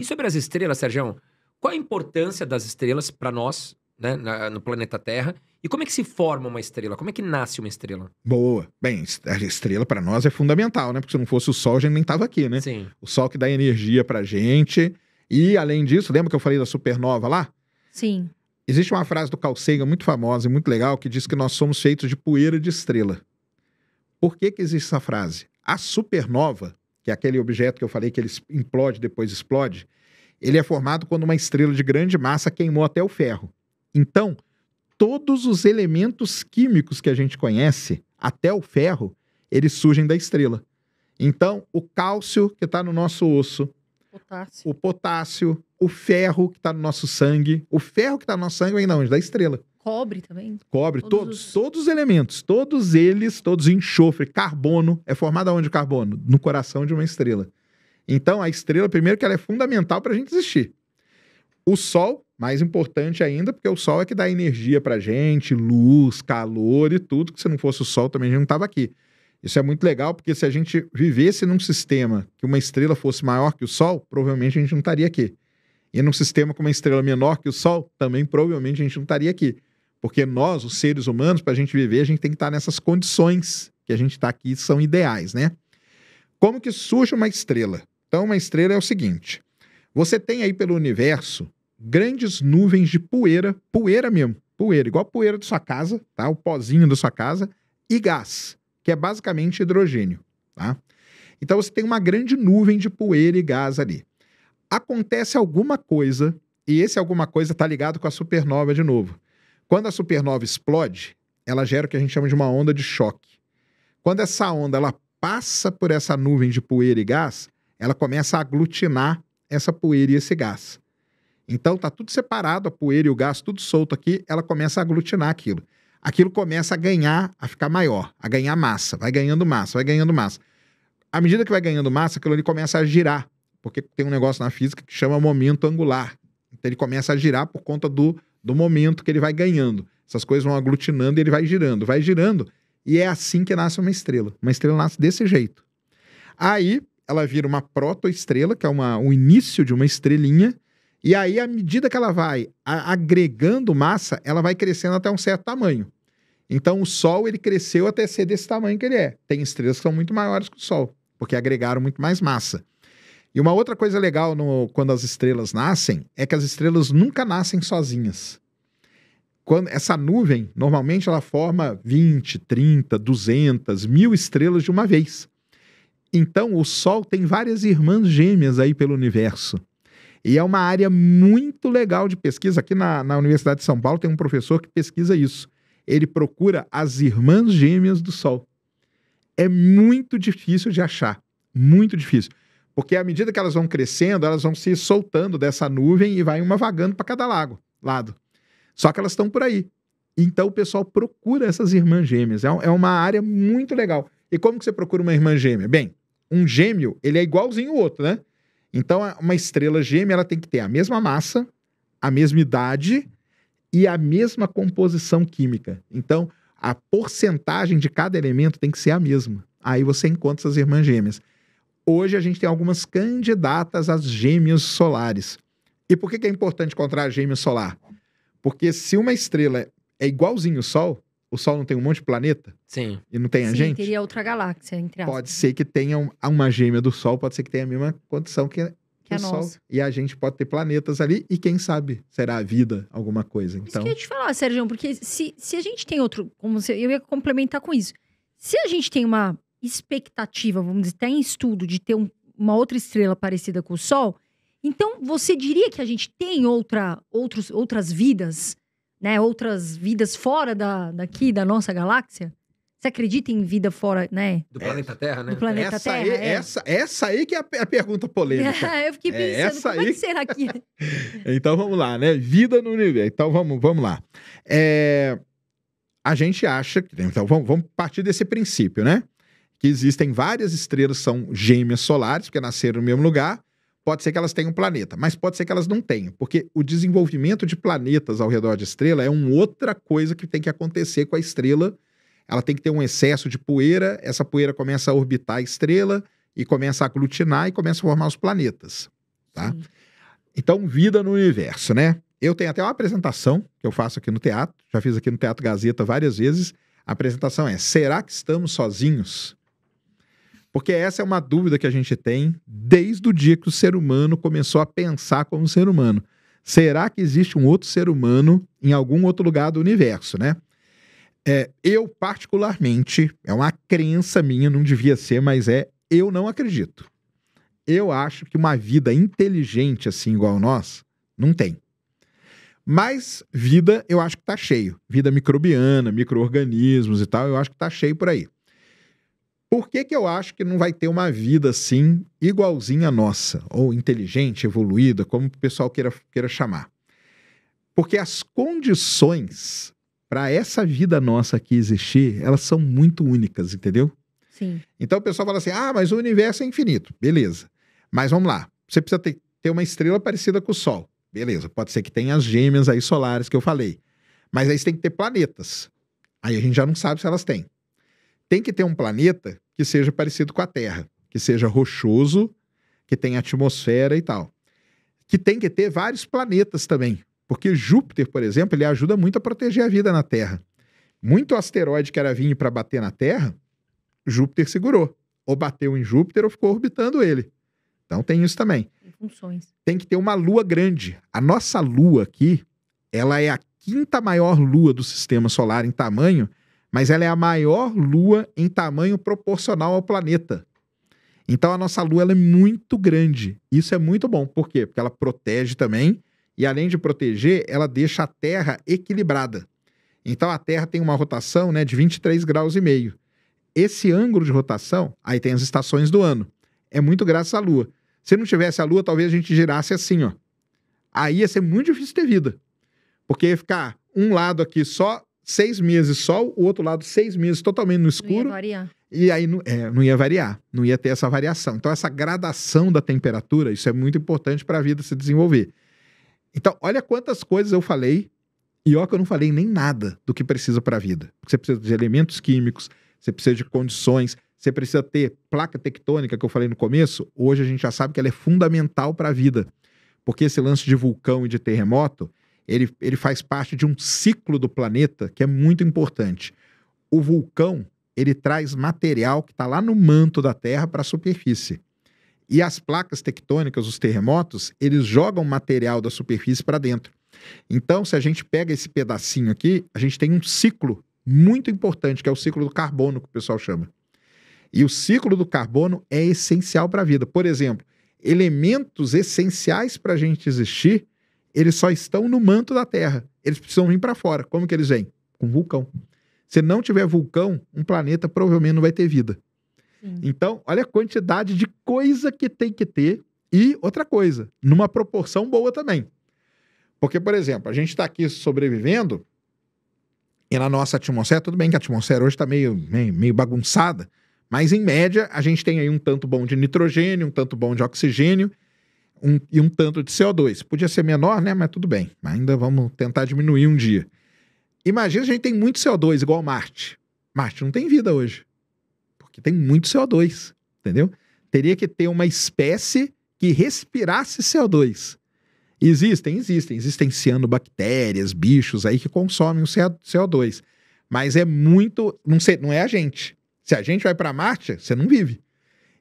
E sobre as estrelas, Sérgio, qual a importância das estrelas para nós, né, na, no planeta Terra? E como é que se forma uma estrela? Como é que nasce uma estrela? Boa. Bem, a estrela para nós é fundamental, né? Porque se não fosse o Sol, a gente nem tava aqui, né? Sim. O Sol que dá energia pra gente. E, além disso, lembra que eu falei da supernova lá? Sim. Existe uma frase do Carl Sagan muito famosa e muito legal que diz que nós somos feitos de poeira de estrela. Por que, que existe essa frase? A supernova que é aquele objeto que eu falei que ele implode, depois explode, ele é formado quando uma estrela de grande massa queimou até o ferro. Então, todos os elementos químicos que a gente conhece, até o ferro, eles surgem da estrela. Então, o cálcio que está no nosso osso, potássio. o potássio, o ferro que está no nosso sangue, o ferro que está no nosso sangue ainda da onde? Da estrela. Cobre também? Cobre, todos, todos os... todos, os... elementos, todos eles, todos enxofre, carbono. É formado aonde o carbono? No coração de uma estrela. Então, a estrela, primeiro, que ela é fundamental para a gente existir. O Sol, mais importante ainda, porque o Sol é que dá energia para gente, luz, calor e tudo, que se não fosse o Sol também a gente não estava aqui. Isso é muito legal, porque se a gente vivesse num sistema que uma estrela fosse maior que o Sol, provavelmente a gente não estaria aqui. E num sistema com uma estrela menor que o Sol, também provavelmente a gente não estaria aqui. Porque nós, os seres humanos, para a gente viver, a gente tem que estar tá nessas condições que a gente está aqui, são ideais, né? Como que surge uma estrela? Então, uma estrela é o seguinte: você tem aí pelo universo grandes nuvens de poeira, poeira mesmo, poeira, igual a poeira da sua casa, tá? O pozinho da sua casa, e gás, que é basicamente hidrogênio, tá? Então você tem uma grande nuvem de poeira e gás ali. Acontece alguma coisa, e esse alguma coisa está ligado com a supernova de novo. Quando a supernova explode, ela gera o que a gente chama de uma onda de choque. Quando essa onda ela passa por essa nuvem de poeira e gás, ela começa a aglutinar essa poeira e esse gás. Então tá tudo separado, a poeira e o gás tudo solto aqui, ela começa a aglutinar aquilo. Aquilo começa a ganhar, a ficar maior, a ganhar massa, vai ganhando massa, vai ganhando massa. À medida que vai ganhando massa, aquilo ali começa a girar, porque tem um negócio na física que chama momento angular. Então ele começa a girar por conta do do momento que ele vai ganhando. Essas coisas vão aglutinando e ele vai girando, vai girando. E é assim que nasce uma estrela. Uma estrela nasce desse jeito. Aí ela vira uma protoestrela, que é uma, o início de uma estrelinha. E aí, à medida que ela vai agregando massa, ela vai crescendo até um certo tamanho. Então, o Sol ele cresceu até ser desse tamanho que ele é. Tem estrelas que são muito maiores que o Sol, porque agregaram muito mais massa. E uma outra coisa legal no, quando as estrelas nascem é que as estrelas nunca nascem sozinhas. Quando essa nuvem, normalmente ela forma 20, 30, 200, mil estrelas de uma vez. Então o Sol tem várias irmãs gêmeas aí pelo universo. E é uma área muito legal de pesquisa. Aqui na, na Universidade de São Paulo tem um professor que pesquisa isso. Ele procura as irmãs gêmeas do Sol. É muito difícil de achar. Muito difícil. Porque à medida que elas vão crescendo, elas vão se soltando dessa nuvem e vai uma vagando para cada lago, lado. Só que elas estão por aí. Então o pessoal procura essas irmãs gêmeas. É, é, uma área muito legal. E como que você procura uma irmã gêmea? Bem, um gêmeo, ele é igualzinho o outro, né? Então uma estrela gêmea, ela tem que ter a mesma massa, a mesma idade e a mesma composição química. Então a porcentagem de cada elemento tem que ser a mesma. Aí você encontra essas irmãs gêmeas. Hoje a gente tem algumas candidatas às gêmeos solares. E por que, que é importante encontrar gêmeos solar? Porque se uma estrela é igualzinho o Sol, o Sol não tem um monte de planeta? Sim. E não tem Sim, a gente? teria outra galáxia, entre aspas. Pode ser que tenha uma gêmea do Sol, pode ser que tenha a mesma condição que, que o Sol. Nossa. E a gente pode ter planetas ali, e quem sabe será a vida, alguma coisa. Então... Isso que eu ia te falar, Sérgio, porque se, se a gente tem outro. Como eu ia complementar com isso. Se a gente tem uma expectativa, vamos dizer, tem tá estudo de ter um, uma outra estrela parecida com o Sol, então você diria que a gente tem outra, outros, outras vidas, né? Outras vidas fora da, daqui, da nossa galáxia? Você acredita em vida fora, né? Do planeta é. Terra, né? Do planeta essa Terra. Aí, é. essa, essa aí que é a, é pergunta polêmica. eu fiquei é pensando, é essa como aí... é que será que. então vamos lá, né? Vida no universo. Então vamos, vamos lá. É... A gente acha. Então vamos, vamos partir desse princípio, né? que existem várias estrelas são gêmeas solares, porque nasceram no mesmo lugar, pode ser que elas tenham planeta, mas pode ser que elas não tenham, porque o desenvolvimento de planetas ao redor de estrela é uma outra coisa que tem que acontecer com a estrela. Ela tem que ter um excesso de poeira, essa poeira começa a orbitar a estrela e começa a aglutinar e começa a formar os planetas, tá? Então, vida no universo, né? Eu tenho até uma apresentação que eu faço aqui no teatro, já fiz aqui no Teatro Gazeta várias vezes. A apresentação é: Será que estamos sozinhos? Porque essa é uma dúvida que a gente tem desde o dia que o ser humano começou a pensar como ser humano. Será que existe um outro ser humano em algum outro lugar do universo, né? É, eu, particularmente, é uma crença minha, não devia ser, mas é, eu não acredito. Eu acho que uma vida inteligente assim igual nós, não tem. Mas vida, eu acho que tá cheio. Vida microbiana, micro-organismos e tal, eu acho que tá cheio por aí. Por que, que eu acho que não vai ter uma vida assim, igualzinha à nossa, ou inteligente, evoluída, como o pessoal queira, queira chamar? Porque as condições para essa vida nossa aqui existir, elas são muito únicas, entendeu? Sim. Então o pessoal fala assim: ah, mas o universo é infinito. Beleza. Mas vamos lá. Você precisa ter, ter uma estrela parecida com o Sol. Beleza. Pode ser que tenha as gêmeas aí solares que eu falei. Mas aí você tem que ter planetas. Aí a gente já não sabe se elas têm tem que ter um planeta que seja parecido com a Terra, que seja rochoso, que tenha atmosfera e tal. Que tem que ter vários planetas também, porque Júpiter, por exemplo, ele ajuda muito a proteger a vida na Terra. Muito asteroide que era vir para bater na Terra, Júpiter segurou. Ou bateu em Júpiter ou ficou orbitando ele. Então tem isso também. Tem funções. Tem que ter uma lua grande. A nossa lua aqui, ela é a quinta maior lua do sistema solar em tamanho mas ela é a maior lua em tamanho proporcional ao planeta. Então a nossa lua é muito grande. Isso é muito bom. Por quê? Porque ela protege também, e além de proteger, ela deixa a Terra equilibrada. Então a Terra tem uma rotação né, de 23 graus e meio. Esse ângulo de rotação, aí tem as estações do ano. É muito graças à Lua. Se não tivesse a Lua, talvez a gente girasse assim, ó. Aí ia ser muito difícil ter vida. Porque ia ficar um lado aqui só seis meses sol, o outro lado seis meses totalmente no escuro. Não ia variar. E aí não, é, não ia variar, não ia ter essa variação. Então, essa gradação da temperatura, isso é muito importante para a vida se desenvolver. Então, olha quantas coisas eu falei, e ó, que eu não falei nem nada do que precisa para a vida. você precisa de elementos químicos, você precisa de condições, você precisa ter placa tectônica, que eu falei no começo. Hoje a gente já sabe que ela é fundamental para a vida. Porque esse lance de vulcão e de terremoto, ele, ele faz parte de um ciclo do planeta que é muito importante. O vulcão, ele traz material que está lá no manto da Terra para a superfície. E as placas tectônicas, os terremotos, eles jogam material da superfície para dentro. Então, se a gente pega esse pedacinho aqui, a gente tem um ciclo muito importante, que é o ciclo do carbono, que o pessoal chama. E o ciclo do carbono é essencial para a vida. Por exemplo, elementos essenciais para a gente existir eles só estão no manto da Terra. Eles precisam vir para fora. Como que eles vêm? Com vulcão. Se não tiver vulcão, um planeta provavelmente não vai ter vida. Sim. Então, olha a quantidade de coisa que tem que ter e outra coisa, numa proporção boa também. Porque, por exemplo, a gente está aqui sobrevivendo e na nossa atmosfera, tudo bem que a atmosfera hoje está meio, meio, meio bagunçada, mas em média a gente tem aí um tanto bom de nitrogênio, um tanto bom de oxigênio um, e um tanto de CO2. Podia ser menor, né? Mas tudo bem. Ainda vamos tentar diminuir um dia. Imagina se a gente tem muito CO2, igual Marte. Marte não tem vida hoje. Porque tem muito CO2, entendeu? Teria que ter uma espécie que respirasse CO2. Existem, existem. Existem cianobactérias, bichos aí que consomem o CO2. Mas é muito. Não, sei, não é a gente. Se a gente vai para Marte, você não vive.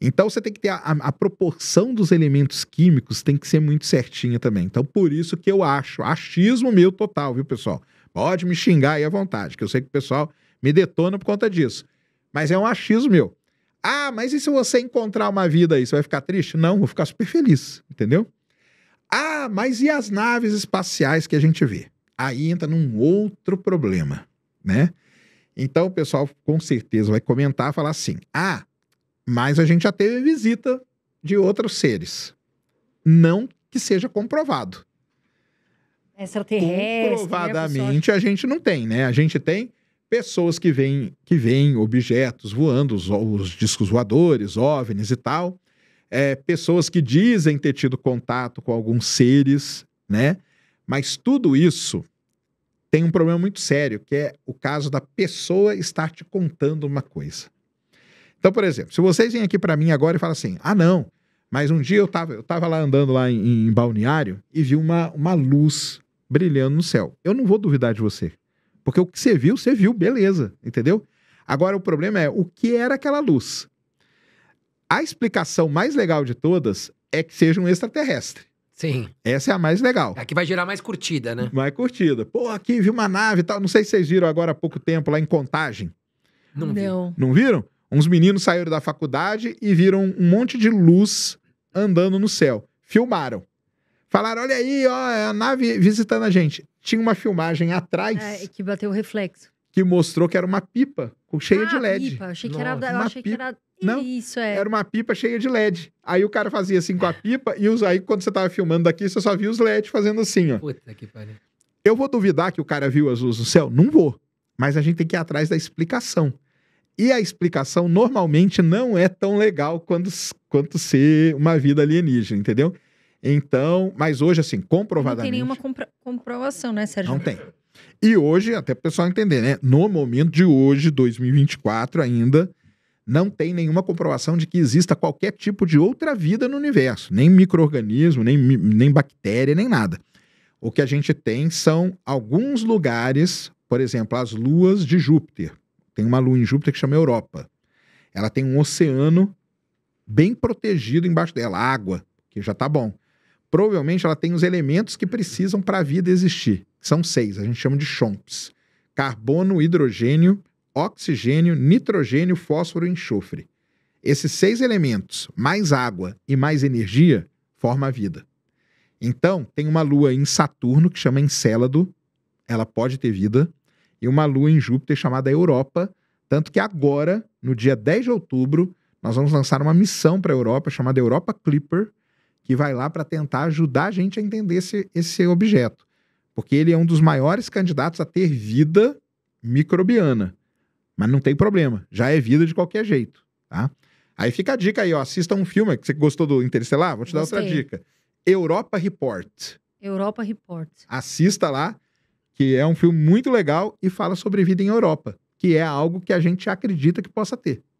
Então você tem que ter a, a, proporção dos elementos químicos tem que ser muito certinha também. Então por isso que eu acho, achismo meu total, viu pessoal? Pode me xingar aí à vontade, que eu sei que o pessoal me detona por conta disso. Mas é um achismo meu. Ah, mas e se você encontrar uma vida aí, você vai ficar triste? Não, vou ficar super feliz, entendeu? Ah, mas e as naves espaciais que a gente vê? Aí entra num outro problema, né? Então o pessoal com certeza vai comentar, falar assim: "Ah, mas a gente já teve visita de outros seres. Não que seja comprovado. Extraterrestre. Né, Comprovadamente a gente não tem, né? A gente tem pessoas que veem, que vêm objetos voando, os, os discos voadores, OVNIs e tal. É, pessoas que dizem ter tido contato com alguns seres, né? Mas tudo isso tem um problema muito sério, que é o caso da pessoa estar te contando uma coisa. Então, por exemplo, se vocês vêm aqui para mim agora e falam assim: ah, não, mas um dia eu estava eu tava lá andando lá em, em Balneário e vi uma, uma luz brilhando no céu. Eu não vou duvidar de você. Porque o que você viu, você viu, beleza, entendeu? Agora o problema é o que era aquela luz. A explicação mais legal de todas é que seja um extraterrestre. Sim. Essa é a mais legal. É aqui vai gerar mais curtida, né? Mais curtida. Pô, aqui vi uma nave e tal. Não sei se vocês viram agora há pouco tempo lá em Contagem. Não, não. Não viram? Uns meninos saíram da faculdade e viram um monte de luz andando no céu. Filmaram. Falaram: olha aí, ó, é a nave visitando a gente. Tinha uma filmagem atrás. É, que bateu o reflexo. Que mostrou que era uma pipa cheia ah, de LED. Pipa. Achei que era. Eu achei pipa. que era... Não, Isso, é. Era uma pipa cheia de LED. Aí o cara fazia assim com a pipa e os, aí quando você tava filmando daqui, você só via os LED fazendo assim, ó. Puta que pariu. Eu vou duvidar que o cara viu as luzes no céu? Não vou. Mas a gente tem que ir atrás da explicação. E a explicação normalmente não é tão legal quando, quanto ser uma vida alienígena, entendeu? Então, mas hoje, assim, comprovadamente. Não tem nenhuma compro comprovação, né, Sérgio? Não tem. E hoje, até para o pessoal entender, né? No momento de hoje, 2024 ainda, não tem nenhuma comprovação de que exista qualquer tipo de outra vida no universo, nem microorganismo, nem, nem bactéria, nem nada. O que a gente tem são alguns lugares, por exemplo, as luas de Júpiter, tem uma lua em Júpiter que chama Europa. Ela tem um oceano bem protegido embaixo dela, água, que já tá bom. Provavelmente ela tem os elementos que precisam para a vida existir, que são seis, a gente chama de chomps: carbono, hidrogênio, oxigênio, nitrogênio, fósforo e enxofre. Esses seis elementos, mais água e mais energia, forma a vida. Então, tem uma lua em Saturno que chama Encélado, ela pode ter vida e uma lua em Júpiter chamada Europa. Tanto que agora, no dia 10 de outubro, nós vamos lançar uma missão para a Europa chamada Europa Clipper, que vai lá para tentar ajudar a gente a entender esse, esse objeto. Porque ele é um dos maiores candidatos a ter vida microbiana. Mas não tem problema, já é vida de qualquer jeito, tá? Aí fica a dica aí, ó, assista um filme que você gostou do Interestelar, vou te Gostei. dar outra dica. Europa Report. Europa Report. Assista lá, que é um filme muito legal e fala sobre vida em Europa, que é algo que a gente acredita que possa ter.